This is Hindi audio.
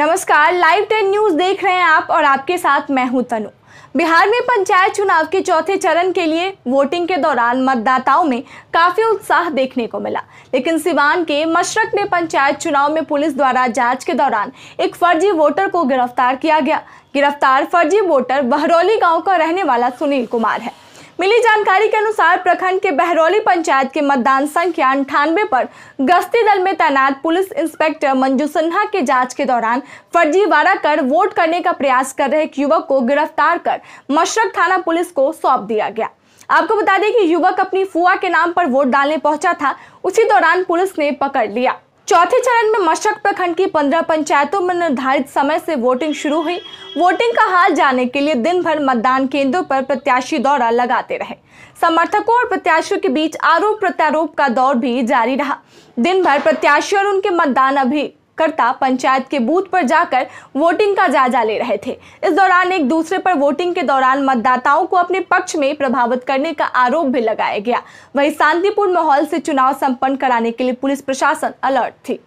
नमस्कार लाइव टेन न्यूज देख रहे हैं आप और आपके साथ मैं हूं तनु बिहार में पंचायत चुनाव के चौथे चरण के लिए वोटिंग के दौरान मतदाताओं में काफी उत्साह देखने को मिला लेकिन सिवान के मशरक में पंचायत चुनाव में पुलिस द्वारा जांच के दौरान एक फर्जी वोटर को गिरफ्तार किया गया गिरफ्तार फर्जी वोटर बहरौली गांव का रहने वाला सुनील कुमार है मिली जानकारी के अनुसार प्रखंड के बहरौली पंचायत के मतदान संख्या अंठानवे पर गश्ती दल में तैनात पुलिस इंस्पेक्टर मंजू सिन्हा के जांच के दौरान फर्जीवाड़ा कर वोट करने का प्रयास कर रहे एक युवक को गिरफ्तार कर मशरक थाना पुलिस को सौंप दिया गया आपको बता दें कि युवक अपनी फुआ के नाम पर वोट डालने पहुंचा था उसी दौरान पुलिस ने पकड़ लिया चौथे चरण में मशक प्रखंड की पंद्रह पंचायतों में निर्धारित समय से वोटिंग शुरू हुई वोटिंग का हाल जाने के लिए दिन भर मतदान केंद्रों पर प्रत्याशी दौरा लगाते रहे समर्थकों और प्रत्याशियों के बीच आरोप प्रत्यारोप का दौर भी जारी रहा दिन भर प्रत्याशी और उनके मतदान अभी कार्यकर्ता पंचायत के बूथ पर जाकर वोटिंग का जायजा ले रहे थे इस दौरान एक दूसरे पर वोटिंग के दौरान मतदाताओं को अपने पक्ष में प्रभावित करने का आरोप भी लगाया गया वही शांतिपूर्ण माहौल से चुनाव संपन्न कराने के लिए पुलिस प्रशासन अलर्ट थी